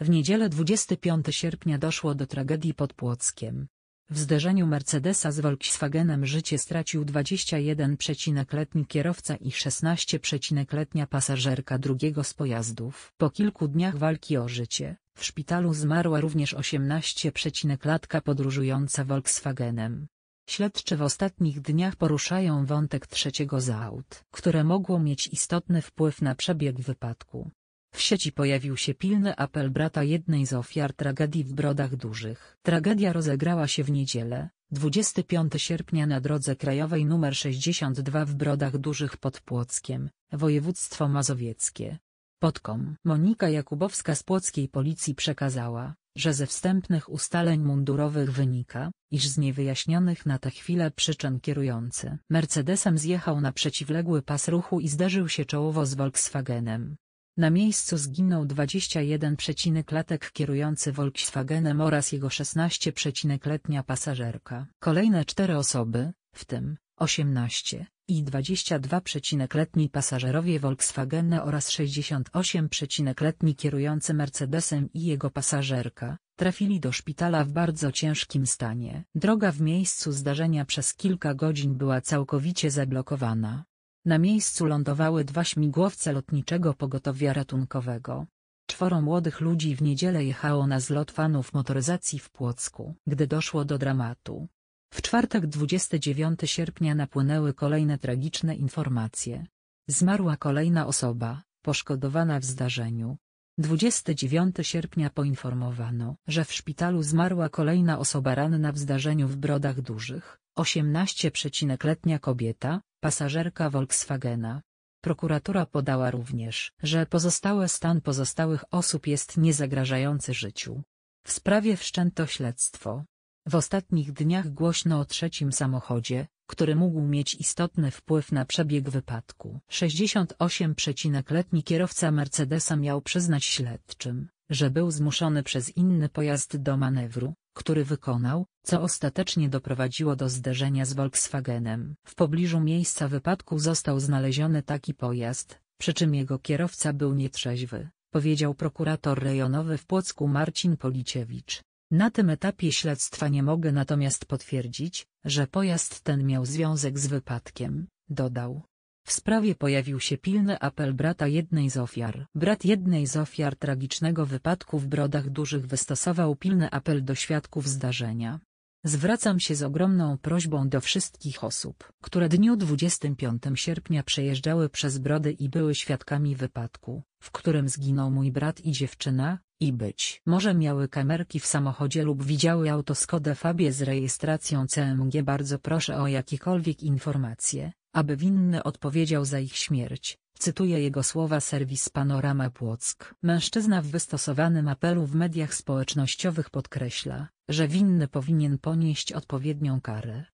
W niedzielę 25 sierpnia doszło do tragedii pod Płockiem. W zderzeniu Mercedesa z Volkswagenem życie stracił 21,letni kierowca i 16,letnia pasażerka drugiego z pojazdów. Po kilku dniach walki o życie, w szpitalu zmarła również 18,latka podróżująca Volkswagenem. Śledczy w ostatnich dniach poruszają wątek trzeciego z aut, które mogło mieć istotny wpływ na przebieg wypadku. W sieci pojawił się pilny apel brata jednej z ofiar tragedii w Brodach Dużych. Tragedia rozegrała się w niedzielę, 25 sierpnia na drodze krajowej nr 62 w Brodach Dużych pod Płockiem, województwo mazowieckie. Podkom Monika Jakubowska z płockiej policji przekazała, że ze wstępnych ustaleń mundurowych wynika, iż z niewyjaśnionych na tę chwilę przyczyn kierujący Mercedesem zjechał na przeciwległy pas ruchu i zderzył się czołowo z Volkswagenem. Na miejscu zginął 21 przecinek latek kierujący Volkswagenem oraz jego 16 letnia pasażerka. Kolejne cztery osoby, w tym 18 i 22 letni pasażerowie Volkswagena oraz 68 letni kierujący Mercedesem i jego pasażerka, trafili do szpitala w bardzo ciężkim stanie. Droga w miejscu zdarzenia przez kilka godzin była całkowicie zablokowana. Na miejscu lądowały dwa śmigłowce lotniczego pogotowia ratunkowego. Czworo młodych ludzi w niedzielę jechało na zlot fanów motoryzacji w Płocku, gdy doszło do dramatu. W czwartek 29 sierpnia napłynęły kolejne tragiczne informacje. Zmarła kolejna osoba, poszkodowana w zdarzeniu. 29 sierpnia poinformowano, że w szpitalu zmarła kolejna osoba ranna w zdarzeniu w Brodach Dużych, 18-letnia kobieta, pasażerka Volkswagena. Prokuratura podała również, że pozostały stan pozostałych osób jest niezagrażający życiu. W sprawie wszczęto śledztwo. W ostatnich dniach głośno o trzecim samochodzie, który mógł mieć istotny wpływ na przebieg wypadku. 68-letni kierowca Mercedesa miał przyznać śledczym, że był zmuszony przez inny pojazd do manewru, który wykonał, co ostatecznie doprowadziło do zderzenia z Volkswagenem. W pobliżu miejsca wypadku został znaleziony taki pojazd, przy czym jego kierowca był nietrzeźwy, powiedział prokurator rejonowy w Płocku Marcin Policiewicz. Na tym etapie śledztwa nie mogę natomiast potwierdzić, że pojazd ten miał związek z wypadkiem, dodał. W sprawie pojawił się pilny apel brata jednej z ofiar. Brat jednej z ofiar tragicznego wypadku w Brodach Dużych wystosował pilny apel do świadków zdarzenia. Zwracam się z ogromną prośbą do wszystkich osób, które dniu 25 sierpnia przejeżdżały przez Brody i były świadkami wypadku, w którym zginął mój brat i dziewczyna, i być może miały kamerki w samochodzie lub widziały auto Skoda Fabie z rejestracją CMG bardzo proszę o jakiekolwiek informacje, aby winny odpowiedział za ich śmierć. Cytuję jego słowa serwis Panorama Płock. Mężczyzna w wystosowanym apelu w mediach społecznościowych podkreśla, że winny powinien ponieść odpowiednią karę,